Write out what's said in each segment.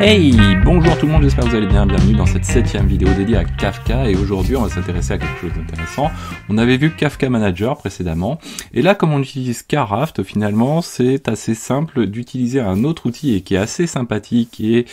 Hey Bonjour tout le monde, j'espère que vous allez bien. Bienvenue dans cette septième vidéo dédiée à Kafka. Et aujourd'hui, on va s'intéresser à quelque chose d'intéressant. On avait vu Kafka Manager précédemment. Et là, comme on utilise Karaft, finalement, c'est assez simple d'utiliser un autre outil et qui est assez sympathique et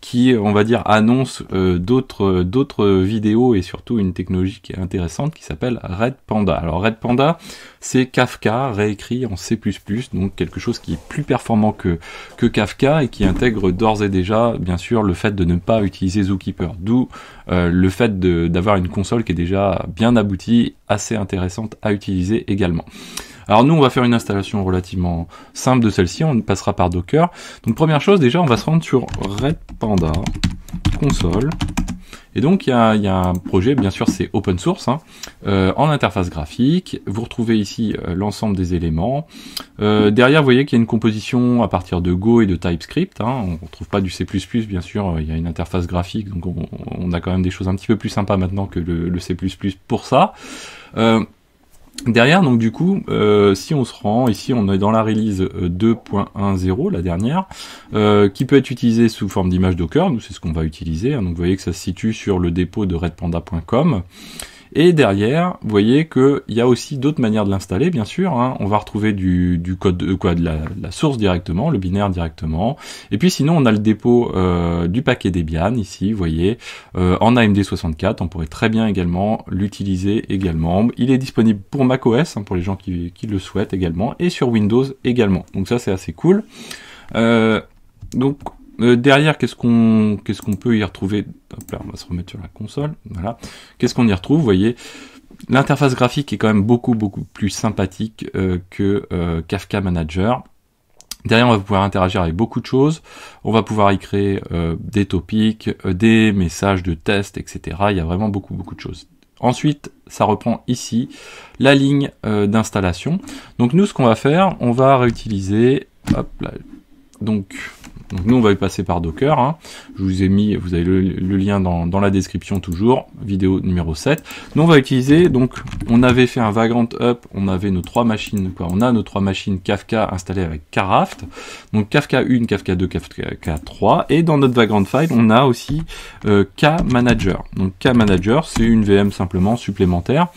qui, on va dire, annonce euh, d'autres d'autres vidéos et surtout une technologie qui est intéressante qui s'appelle Red Panda. Alors Red Panda, c'est Kafka réécrit en C++, donc quelque chose qui est plus performant que, que Kafka et qui intègre d'ores et déjà, bien sûr, le fait de ne pas utiliser Zookeeper, d'où euh, le fait d'avoir une console qui est déjà bien aboutie, assez intéressante à utiliser également. Alors nous, on va faire une installation relativement simple de celle-ci, on passera par Docker. Donc première chose, déjà, on va se rendre sur Red Panda console et donc, il y a, un projet, bien sûr, c'est open source, hein, euh, en interface graphique. Vous retrouvez ici euh, l'ensemble des éléments. Euh, derrière, vous voyez qu'il y a une composition à partir de Go et de TypeScript. Hein. On ne trouve pas du C++, bien sûr, il y a une interface graphique, donc on, a quand même des choses un petit peu plus sympas maintenant que le, C++ pour ça. Derrière, donc du coup, euh, si on se rend, ici on est dans la release 2.10, euh, la dernière, euh, qui peut être utilisée sous forme d'image Docker, nous c'est ce qu'on va utiliser, hein. donc vous voyez que ça se situe sur le dépôt de redpanda.com. Et derrière, vous voyez qu'il y a aussi d'autres manières de l'installer, bien sûr. Hein. On va retrouver du, code de, euh, quoi, de la, source directement, le binaire directement. Et puis sinon, on a le dépôt euh, du paquet Debian ici, vous voyez, euh, en AMD64. On pourrait très bien également l'utiliser également. Il est disponible pour macOS, hein, pour les gens qui, le souhaitent également, et sur Windows également. Donc ça, c'est assez cool. Euh, donc euh, derrière, qu'est-ce qu'on qu'est-ce qu'on peut y retrouver Hop là, on va se remettre sur la console. Voilà. Qu'est-ce qu'on y retrouve Vous voyez, l'interface graphique est quand même beaucoup beaucoup plus sympathique euh, que euh, Kafka Manager. Derrière, on va pouvoir interagir avec beaucoup de choses. On va pouvoir y créer des topics, des messages de test, etc. Il y a vraiment beaucoup beaucoup de choses. Ensuite, ça reprend ici la ligne d'installation. Donc nous, ce qu'on va faire, on va réutiliser. Hop là. Donc donc nous, on va y passer par Docker. Hein. Je vous ai mis, vous avez le, lien dans, la description toujours, vidéo numéro 7. Nous, on va utiliser, donc on avait fait un Vagrant Up, on avait nos trois machines, quoi. On a nos trois machines Kafka installées avec Kraft, Donc Kafka 1, Kafka 2, Kafka 3. Et dans notre Vagrant File, on a aussi euh, K-Manager. Donc K-Manager, c'est une VM simplement supplémentaire.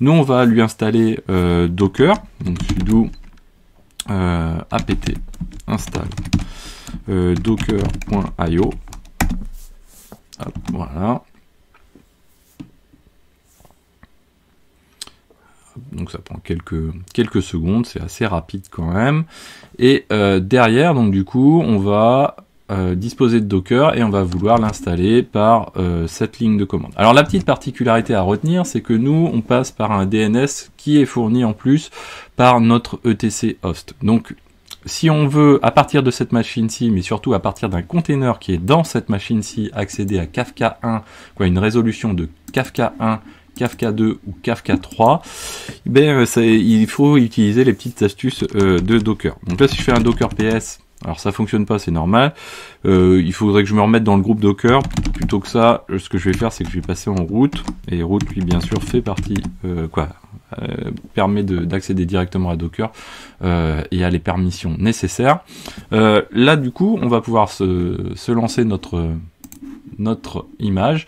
Nous, on va lui installer euh, Docker, donc sudo euh, apt install euh, docker.io. Voilà. donc ça prend quelques, quelques secondes, c'est assez rapide quand même. Et euh, derrière, donc du coup, on va euh, disposer de Docker et on va vouloir l'installer par cette ligne de commande. Alors la petite particularité à retenir, c'est que nous, on passe par un DNS qui est fourni en plus par notre ETC host. Donc si on veut, à partir de cette machine-ci, mais surtout à partir d'un container qui est dans cette machine-ci, accéder à Kafka 1, quoi, une résolution de Kafka 1, Kafka 2 ou Kafka 3, eh ben, euh, il faut utiliser les petites astuces euh, de Docker. Donc là, si je fais un Docker PS, alors ça fonctionne pas, c'est normal. Euh, il faudrait que je me remette dans le groupe Docker. Plutôt que ça, ce que je vais faire, c'est que je vais passer en route. Et route, lui, bien sûr, fait partie... quoi euh, permet d'accéder directement à Docker euh, et à les permissions nécessaires. Euh, là, du coup, on va pouvoir se, lancer notre, notre image.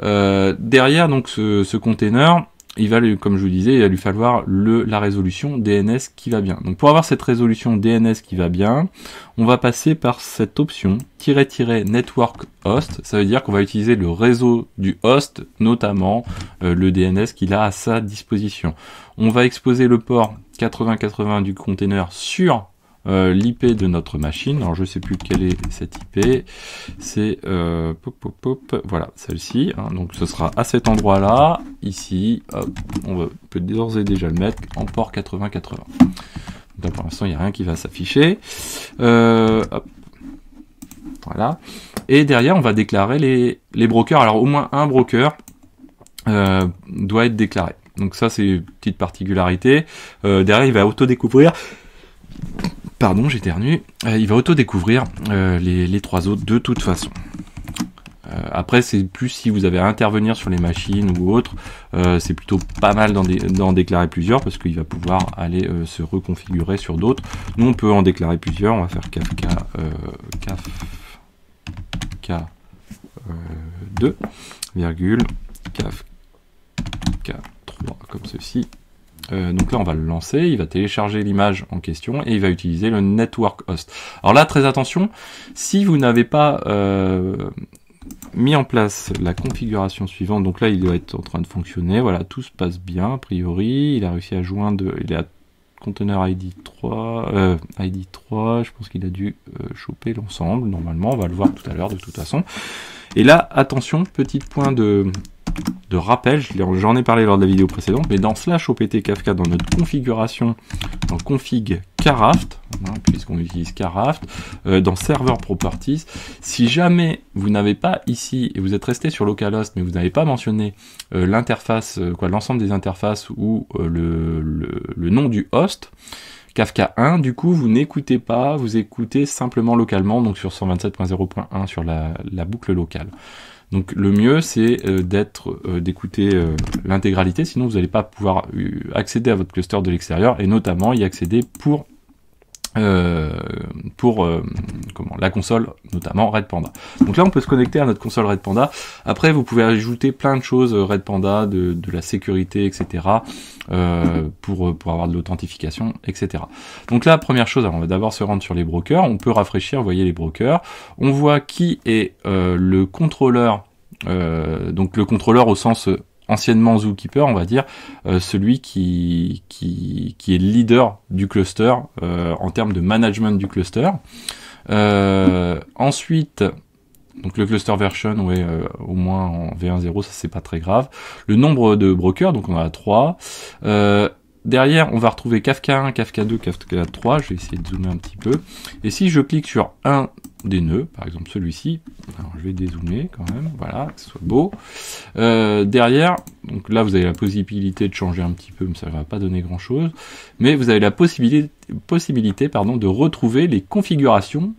derrière donc ce, ce container, il va, lui, comme je vous disais, il va lui falloir le, la résolution DNS qui va bien. Donc pour avoir cette résolution DNS qui va bien, on va passer par cette option "-network host". Ça veut dire qu'on va utiliser le réseau du host, notamment euh, le DNS qu'il a à sa disposition. On va exposer le port 8080 du container sur euh, l'IP de notre machine. Alors je ne sais plus quelle est cette IP. C'est euh, pop, voilà celle-ci. Hein, donc ce sera à cet endroit-là, ici. on peut d'ores et déjà le mettre en port 8080. Donc pour l'instant il n'y a rien qui va s'afficher. Euh, voilà. Et derrière on va déclarer les, les brokers. Alors au moins un broker doit être déclaré. Donc ça c'est une petite particularité. derrière il va auto-découvrir pardon, j'éternue, euh, il va auto-découvrir euh, les, trois autres de toute façon. Euh, après, c'est plus si vous avez à intervenir sur les machines ou autre, c'est plutôt pas mal d'en déclarer plusieurs parce qu'il va pouvoir aller se reconfigurer sur d'autres. Nous, on peut en déclarer plusieurs, on va faire Kafka, K, 2, virgule, Kafka 3 comme ceci euh, donc là, on va le lancer, il va télécharger l'image en question et il va utiliser le network host. Alors là, très attention, si vous n'avez pas euh, mis en place la configuration suivante, donc là, il doit être en train de fonctionner, voilà, tout se passe bien, a priori, il a réussi à joindre, le conteneur ID 3, ID 3, je pense qu'il a dû euh, choper l'ensemble, normalement, on va le voir tout à l'heure de toute façon. Et là, attention, petit point de, de rappel, j'en ai parlé lors de la vidéo précédente, mais dans slash opt kafka, dans notre configuration, dans config caraft, hein, puisqu'on utilise karaft, euh, dans server properties, si jamais vous n'avez pas ici, et vous êtes resté sur localhost, mais vous n'avez pas mentionné euh, l'interface, euh, quoi, l'ensemble des interfaces ou le, nom du host, Kafka 1, du coup, vous n'écoutez pas, vous écoutez simplement localement, donc sur 127.0.1 sur la, boucle locale. Donc le mieux, c'est euh, d'être, euh, d'écouter euh, l'intégralité, sinon vous n'allez pas pouvoir accéder à votre cluster de l'extérieur et notamment y accéder pour euh, pour euh, comment la console notamment Red Panda. Donc là on peut se connecter à notre console Red Panda. Après vous pouvez ajouter plein de choses euh, Red Panda, de, la sécurité, etc. pour, pour avoir de l'authentification, etc. Donc là première chose, alors on va d'abord se rendre sur les brokers. On peut rafraîchir, vous voyez les brokers. On voit qui est le contrôleur. donc le contrôleur au sens anciennement zookeeper, on va dire, euh, celui qui, qui, qui est leader du cluster euh, en termes de management du cluster. Euh, ensuite, donc le cluster version, ouais, au moins en V1.0, ça c'est pas très grave. Le nombre de brokers, donc on en a 3. Derrière, on va retrouver Kafka 1, Kafka 2, Kafka 3. Je vais essayer de zoomer un petit peu. Et si je clique sur un des nœuds, par exemple celui-ci, je vais dézoomer quand même, voilà, que ce soit beau. Euh, derrière, donc là vous avez la possibilité de changer un petit peu, mais ça ne va pas donner grand-chose. Mais vous avez la possibilité, possibilité pardon, de retrouver les configurations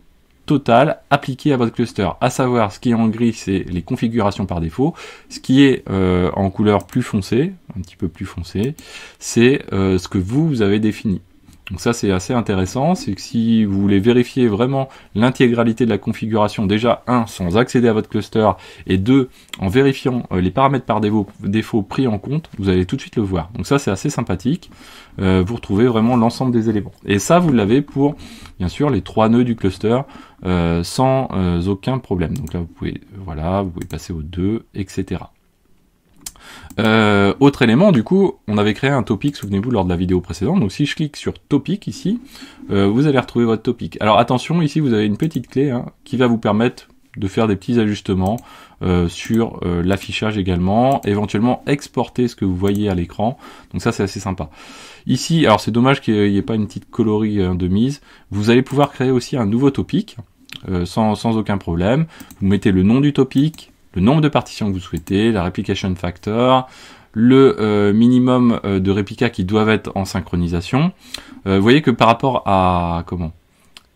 total appliqué à votre cluster. À savoir, ce qui est en gris, c'est les configurations par défaut. Ce qui est euh, en couleur plus foncée, un petit peu plus foncée, c'est euh, ce que vous avez défini. Donc ça c'est assez intéressant, c'est que si vous voulez vérifier vraiment l'intégralité de la configuration, déjà un sans accéder à votre cluster et deux en vérifiant euh, les paramètres par défaut, pris en compte, vous allez tout de suite le voir. Donc ça c'est assez sympathique. Euh, vous retrouvez vraiment l'ensemble des éléments. Et ça vous l'avez pour bien sûr les trois nœuds du cluster euh, sans aucun problème. Donc là vous pouvez voilà, vous pouvez passer aux deux, etc. Euh, autre élément, du coup, on avait créé un topic, souvenez-vous, lors de la vidéo précédente. Donc si je clique sur topic ici, euh, vous allez retrouver votre topic. Alors attention, ici vous avez une petite clé hein, qui va vous permettre de faire des petits ajustements euh, sur l'affichage également, éventuellement exporter ce que vous voyez à l'écran. Donc ça c'est assez sympa. Ici, alors c'est dommage qu'il n'y ait pas une petite colorie de mise. Vous allez pouvoir créer aussi un nouveau topic sans, sans aucun problème. Vous mettez le nom du topic, le nombre de partitions que vous souhaitez, la replication factor, le euh, minimum euh, de réplicas qui doivent être en synchronisation. Euh, vous voyez que par rapport à comment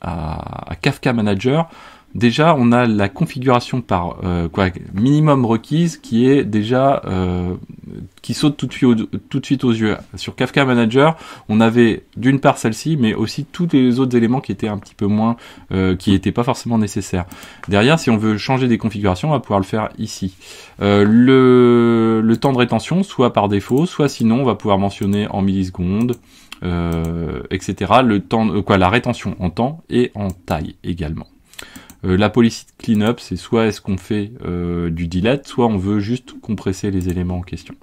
à, Kafka Manager, déjà on a la configuration par quoi, minimum requise qui est déjà qui saute tout de, suite aux yeux. Sur Kafka Manager, on avait d'une part celle-ci, mais aussi tous les autres éléments qui étaient un petit peu moins, euh, qui n'étaient pas forcément nécessaires. Derrière, si on veut changer des configurations, on va pouvoir le faire ici. Euh, le, temps de rétention, soit par défaut, soit sinon, on va pouvoir mentionner en millisecondes, euh, etc. Le temps, quoi, la rétention en temps et en taille également. Euh, la policy de cleanup, c'est soit est-ce qu'on fait euh, du delete, soit on veut juste compresser les éléments en question.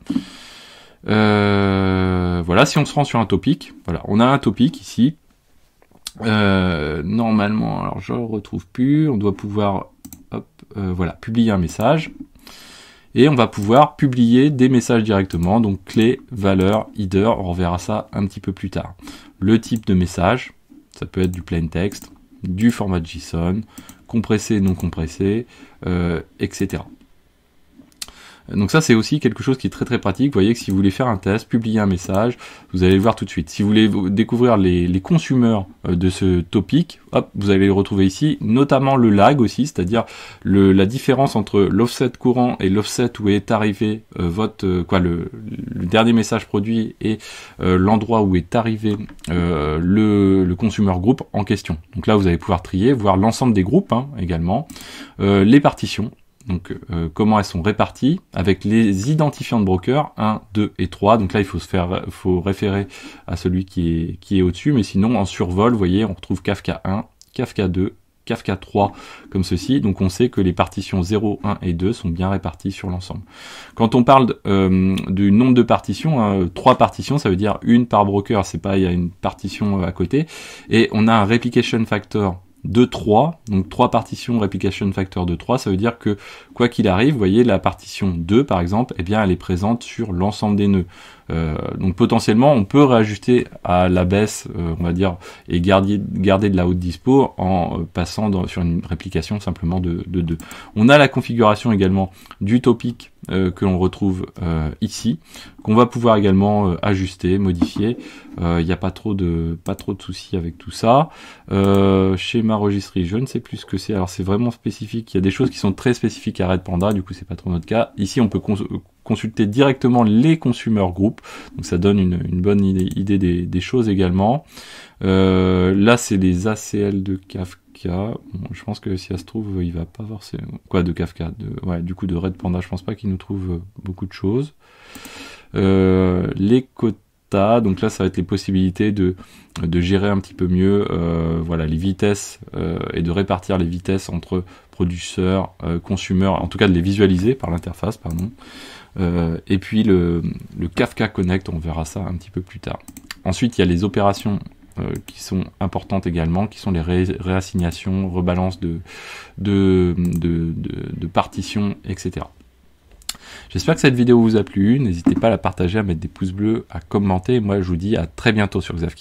Euh, voilà, si on se rend sur un topic, voilà, on a un topic ici. normalement, alors je le retrouve plus, on doit pouvoir hop, voilà, publier un message. Et on va pouvoir publier des messages directement, donc clé, valeur, header, on reverra ça un petit peu plus tard. Le type de message, ça peut être du plain text, du format JSON compressé, non compressé, euh, etc. Donc ça, c'est aussi quelque chose qui est très très pratique. Vous voyez que si vous voulez faire un test, publier un message, vous allez le voir tout de suite. Si vous voulez découvrir les, les consommateurs euh, de ce topic, hop, vous allez le retrouver ici, notamment le lag aussi, c'est-à-dire la différence entre l'offset courant et l'offset où est arrivé euh, votre euh, quoi le, dernier message produit et l'endroit où est arrivé le, le consumer groupe en question. Donc là, vous allez pouvoir trier, voir l'ensemble des groupes hein, également, les partitions donc euh, comment elles sont réparties, avec les identifiants de broker 1, 2 et 3. Donc là, il faut se faire, faut référer à celui qui est, qui est au-dessus, mais sinon en survol, vous voyez, on retrouve Kafka 1, Kafka 2, Kafka 3 comme ceci, donc on sait que les partitions 0, 1 et 2 sont bien réparties sur l'ensemble. Quand on parle euh, du nombre de partitions, 3 hein, partitions ça veut dire une par broker, c'est pas il y a une partition euh, à côté, et on a un replication factor de 3, donc 3 partitions replication factor de 3, ça veut dire que quoi qu'il arrive, voyez la partition 2 par exemple, eh bien elle est présente sur l'ensemble des nœuds. Euh, donc potentiellement on peut réajuster à la baisse, euh, on va dire, et garder, garder de la haute dispo en euh, passant sur une réplication simplement de, de 2. On a la configuration également du topic euh, que l'on retrouve euh, ici, qu'on va pouvoir également euh, ajuster, modifier. Il n'y a pas trop de pas trop de soucis avec tout ça. schéma registrie, je ne sais plus ce que c'est. Alors c'est vraiment spécifique. Il y a des choses qui sont très spécifiques à Red Panda, du coup c'est pas trop notre cas. Ici on peut consulter directement les consumer group, donc ça donne une, bonne idée, des, des, choses également. là c'est des ACL de Kafka je pense que si ça se trouve, euh, il va pas forcément. Quoi, de Kafka du coup, de Red Panda, je pense pas qu'il nous trouve euh, beaucoup de choses. Euh, les quotas, donc là, ça va être les possibilités de, de gérer un petit peu mieux voilà, les vitesses et de répartir les vitesses entre producteurs, consommateurs, en tout cas de les visualiser par l'interface, pardon. et puis le, le Kafka Connect, on verra ça un petit peu plus tard. Ensuite, il y a les opérations euh, qui sont importantes également, qui sont les réassignations, rebalances de, de, de, de partitions, etc. J'espère que cette vidéo vous a plu. N'hésitez pas à la partager, à mettre des pouces bleus, à commenter. Moi, je vous dis à très bientôt sur Xavki.